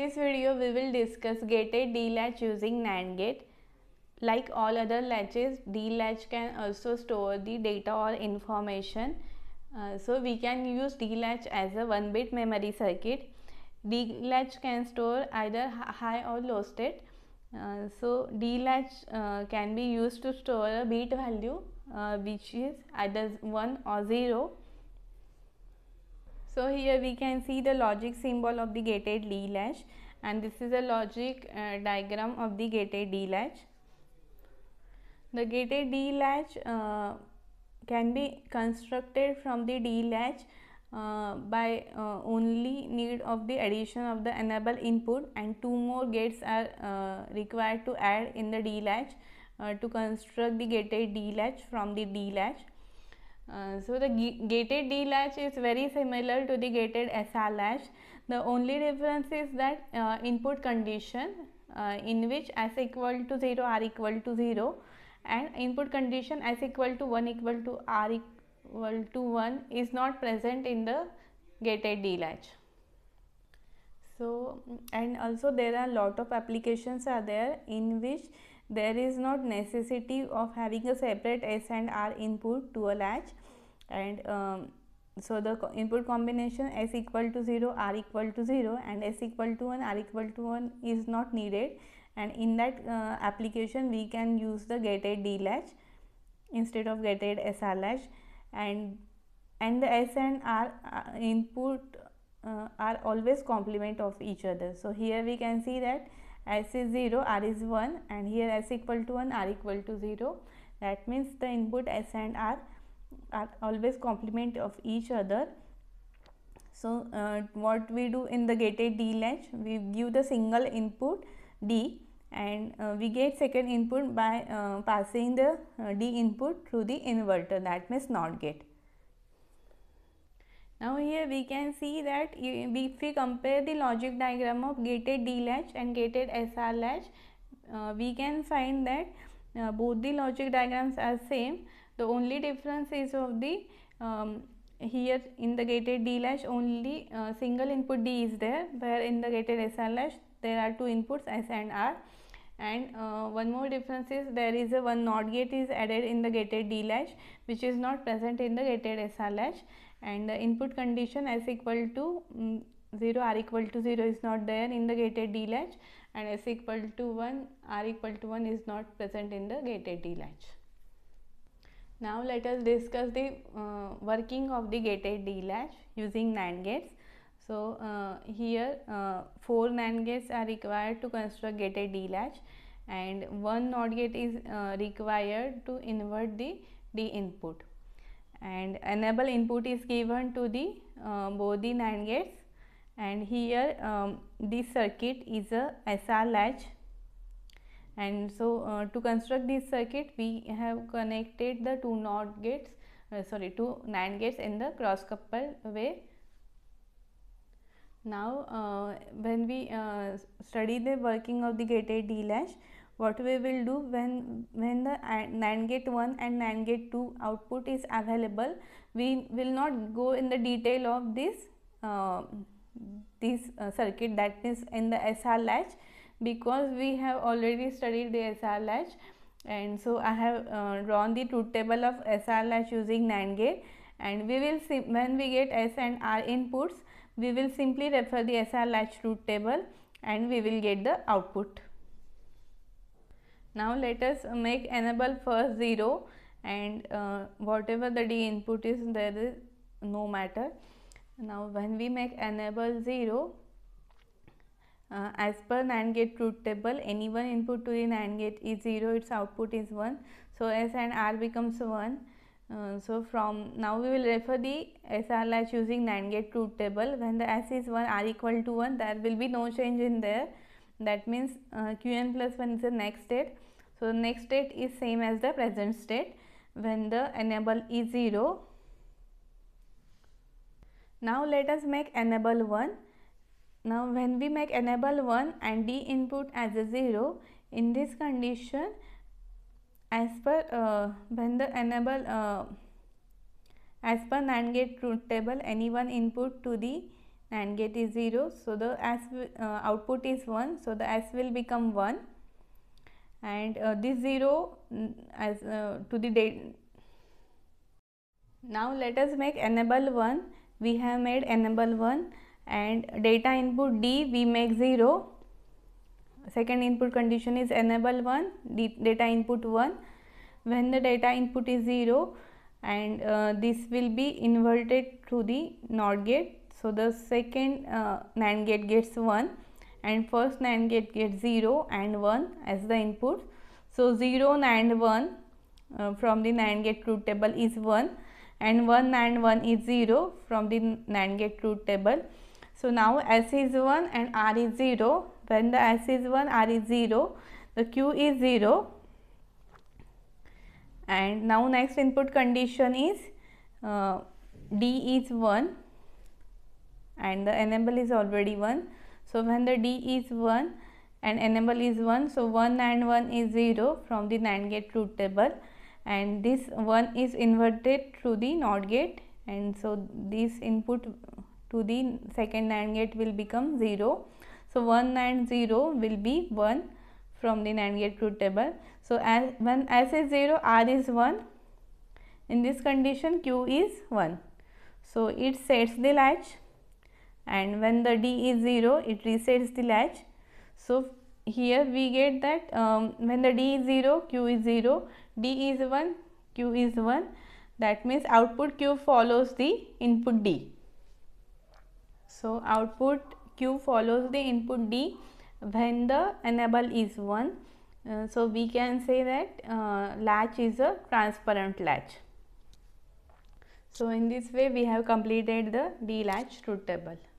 this video we will discuss gated D-latch using NAND gate. Like all other latches, D-latch can also store the data or information. Uh, so we can use D-latch as a 1-bit memory circuit. D-latch can store either high or low state. Uh, so D-latch uh, can be used to store a bit value uh, which is either 1 or 0 so here we can see the logic symbol of the gated D latch and this is a logic uh, diagram of the gated D latch. The gated D latch uh, can be constructed from the D latch uh, by uh, only need of the addition of the enable input and two more gates are uh, required to add in the D latch uh, to construct the gated D latch from the D latch. Uh, so the gated D latch is very similar to the gated SR latch. The only difference is that uh, input condition uh, in which S equal to 0 R equal to 0 and input condition S equal to 1 equal to R equal to 1 is not present in the gated D latch. So and also there are lot of applications are there in which there is not necessity of having a separate S and R input to a latch and um, so the input combination S equal to 0, R equal to 0 and S equal to 1, R equal to 1 is not needed and in that uh, application we can use the gated D latch instead of gated SR latch and and the S and R uh, input uh, are always complement of each other. So here we can see that S is 0, R is 1 and here S equal to 1, R equal to 0. That means the input S and R are always complement of each other. So, uh, what we do in the gated D latch, we give the single input D and uh, we get second input by uh, passing the uh, D input through the inverter that means NOT gate. Now here we can see that if we compare the logic diagram of gated D latch and gated SR latch, uh, we can find that uh, both the logic diagrams are same. The only difference is of the um, here in the gated D latch only uh, single input D is there where in the gated SR latch there are two inputs S and R and uh, one more difference is there is a one NOT gate is added in the gated D latch which is not present in the gated SR latch and the input condition s equal to um, 0 r equal to 0 is not there in the gated D latch and s equal to 1 r equal to 1 is not present in the gated D latch. Now let us discuss the uh, working of the gated D latch using NAND gates. So uh, here uh, 4 NAND gates are required to construct gated D latch and one NOT gate is uh, required to invert the D input and enable input is given to the uh, both the NAND gates and here um, this circuit is a SR latch and so uh, to construct this circuit we have connected the two NOT gates uh, sorry two NAND gates in the cross coupled way now, uh, when we uh, study the working of the gated D lash, what we will do when, when the uh, NAND gate 1 and NAND gate 2 output is available, we will not go in the detail of this, uh, this uh, circuit that is in the SR latch because we have already studied the SR latch and so I have uh, drawn the truth table of SR latch using NAND gate and we will see when we get S and R inputs we will simply refer the SR latch root table and we will get the output. Now let us make enable first 0 and uh, whatever the D input is there is no matter. Now when we make enable 0 uh, as per NAND gate truth table any one input to the NAND gate is 0 its output is 1. So S and R becomes 1 uh, so from now we will refer the latch using NAND gate truth table. When the S is 1, R equal to 1, there will be no change in there. That means uh, Qn plus 1 is the next state. So the next state is same as the present state when the enable is 0. Now let us make enable 1. Now when we make enable 1 and D input as a 0, in this condition as per uh, when the enable uh, as per NAND gate truth table any one input to the NAND gate is 0 so the as uh, output is 1 so the S will become 1 and uh, this 0 mm, as uh, to the date now let us make enable 1 we have made enable 1 and data input D we make 0 second input condition is enable 1 data input 1 when the data input is 0 and uh, this will be inverted to the NOT gate. So, the second uh, NAND gate gets 1 and first NAND gate gets 0 and 1 as the input. So, 0 NAND 1 uh, from the NAND gate truth table is 1 and 1 NAND 1 is 0 from the NAND gate truth table. So, now S is 1 and R is 0 when the s is 1 r is 0 the q is 0 and now next input condition is uh, d is 1 and the enable is already 1 so when the d is 1 and enable is 1 so 1 and 1 is 0 from the NAND gate truth table and this 1 is inverted through the NOT gate and so this input to the second NAND gate will become 0 so 1 and 0 will be 1 from the NAND gate truth table. So as, when S is 0, R is 1. In this condition, Q is 1. So it sets the latch and when the D is 0, it resets the latch. So here we get that um, when the D is 0, Q is 0, D is 1, Q is 1. That means output Q follows the input D. So output Q follows the input D when the enable is 1. Uh, so, we can say that uh, latch is a transparent latch. So, in this way we have completed the D latch truth table.